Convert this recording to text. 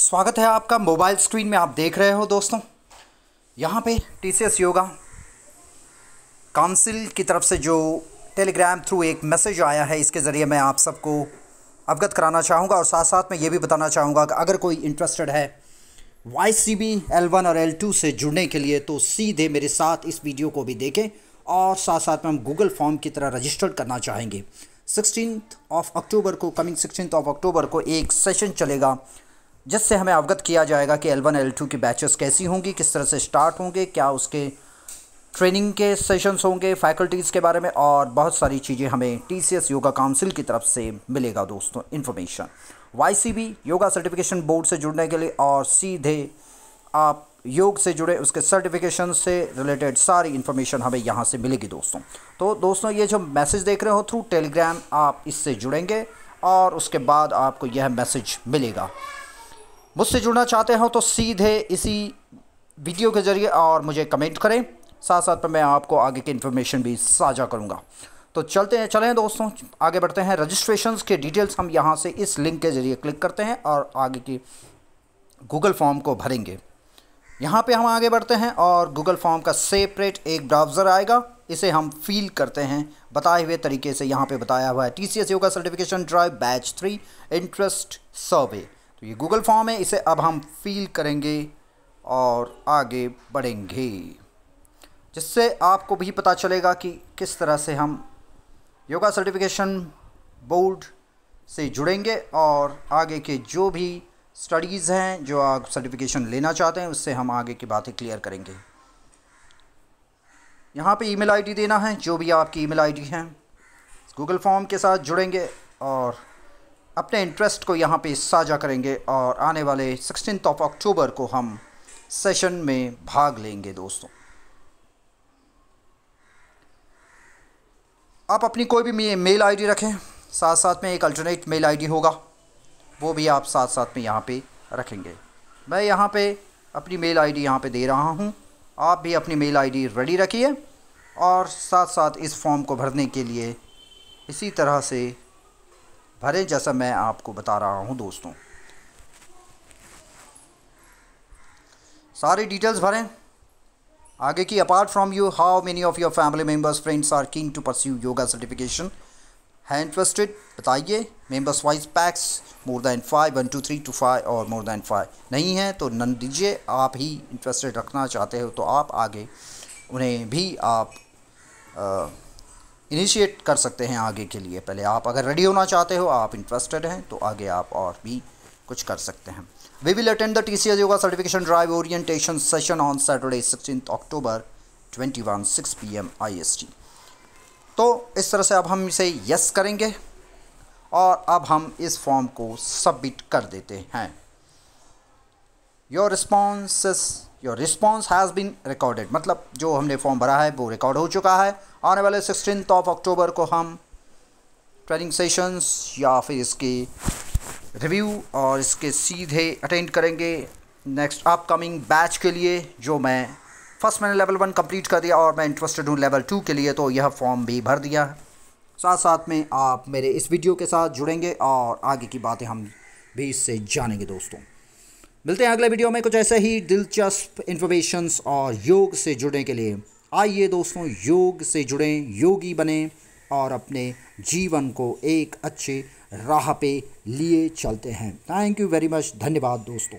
स्वागत है आपका मोबाइल स्क्रीन में आप देख रहे हो दोस्तों यहाँ पे टी योगा काउंसिल की तरफ से जो टेलीग्राम थ्रू एक मैसेज आया है इसके ज़रिए मैं आप सबको अवगत कराना चाहूँगा और साथ साथ में ये भी बताना चाहूँगा कि अगर कोई इंटरेस्टेड है Y C B L one और एल टू से जुड़ने के लिए तो सीधे मेरे साथ इस वीडियो को भी देखें और साथ साथ में हम गूगल फॉर्म की तरह रजिस्टर्ड करना चाहेंगे सिक्सटीन ऑफ अक्टूबर को कमिंग सिक्सटीन ऑफ अक्टूबर को एक सेशन चलेगा जिससे हमें अवगत किया जाएगा कि एल वन एल टू की बैचेस कैसी होंगी किस तरह से स्टार्ट होंगे क्या उसके ट्रेनिंग के सेशंस होंगे फैकल्टीज़ के बारे में और बहुत सारी चीज़ें हमें T C S yoga council की तरफ से मिलेगा दोस्तों information Y C B yoga certification board से जुड़ने के लिए और सीधे आप योग से जुड़े उसके सर्टिफिकेशन से रिलेटेड सारी इन्फॉर्मेशन हमें यहाँ से मिलेगी दोस्तों तो दोस्तों ये जो मैसेज देख रहे हो थ्रू टेलीग्राम आप इससे जुड़ेंगे और उसके बाद आपको यह मैसेज मिलेगा मुझसे जुड़ना चाहते हो तो सीधे इसी वीडियो के ज़रिए और मुझे कमेंट करें साथ साथ में मैं आपको आगे की इन्फॉर्मेशन भी साझा करूँगा तो चलते हैं चलें दोस्तों आगे बढ़ते हैं रजिस्ट्रेशन के डिटेल्स हम यहाँ से इस लिंक के ज़रिए क्लिक करते हैं और आगे की गूगल फॉर्म को भरेंगे यहाँ पे हम आगे बढ़ते हैं और गूगल फॉर्म का सेपरेट एक ब्राउज़र आएगा इसे हम फील करते हैं बताए हुए तरीके से यहाँ पे बताया हुआ है T C S yoga certification drive batch three interest survey तो ये गूगल फॉर्म है इसे अब हम फील करेंगे और आगे बढ़ेंगे जिससे आपको भी पता चलेगा कि किस तरह से हम योगा सर्टिफिकेशन बोर्ड से जुड़ेंगे और आगे के जो भी स्टडीज़ हैं जो आप सर्टिफिकेशन लेना चाहते हैं उससे हम आगे की बातें क्लियर करेंगे यहाँ पे ईमेल आईडी देना है जो भी आपकी ईमेल आईडी है गूगल फॉर्म के साथ जुड़ेंगे और अपने इंटरेस्ट को यहाँ पे साझा करेंगे और आने वाले सिक्सटीन ऑफ अक्टूबर को हम सेशन में भाग लेंगे दोस्तों आप अपनी कोई भी मेल आईडी रखें साथ साथ में एक अल्टरनेट मेल आईडी होगा वो भी आप साथ साथ में यहाँ पे रखेंगे मैं यहाँ पे अपनी मेल आईडी यहाँ पर दे रहा हूँ आप भी अपनी मेल आईडी रेडी रखिए और साथ साथ इस फॉर्म को भरने के लिए इसी तरह से भरें जैसा मैं आपको बता रहा हूँ दोस्तों सारी डिटेल्स भरें आगे की apart from you how many of your family members friends are keen to pursue yoga certification है इंटरेस्टेड बताइए members wise pax more than five one two three two five और मोर देन फाइव नहीं है तो none दीजिए आप ही interested रखना चाहते हो तो आप आगे उन्हें भी आप आ, इनिशिएट कर सकते हैं आगे के लिए पहले आप अगर रेडी होना चाहते हो आप इंटरेस्टेड हैं तो आगे आप और भी कुछ कर सकते हैं we will attend the T C S yoga certification drive orientation session on Saturday sixteen October twenty one six P M I S T तो इस तरह से अब हम इसे यस करेंगे और अब हम इस फॉर्म को सबमिट कर देते हैं your response your response has been recorded मतलब जो हमने फॉर्म भरा है वो रिकॉर्ड हो चुका है आने वाले सिक्सटीन ऑफ अक्टूबर को हम ट्रेनिंग सेशंस या फिर इसके रिव्यू और इसके सीधे अटेंड करेंगे नेक्स्ट अपकमिंग बैच के लिए जो मैं फर्स्ट मैंने लेवल वन कंप्लीट कर दिया और मैं इंटरेस्टेड हूँ लेवल टू के लिए तो यह फॉर्म भी भर दिया है साथ साथ में आप मेरे इस वीडियो के साथ जुड़ेंगे और आगे की बातें हम भी इससे जानेंगे दोस्तों मिलते हैं अगले वीडियो में कुछ ऐसे ही दिलचस्प इन्फॉर्मेशंस और योग से जुड़ने के लिए आइए दोस्तों योग से जुड़ें योगी बने और अपने जीवन को एक अच्छे राह पे लिए चलते हैं थैंक यू वेरी मच धन्यवाद दोस्तों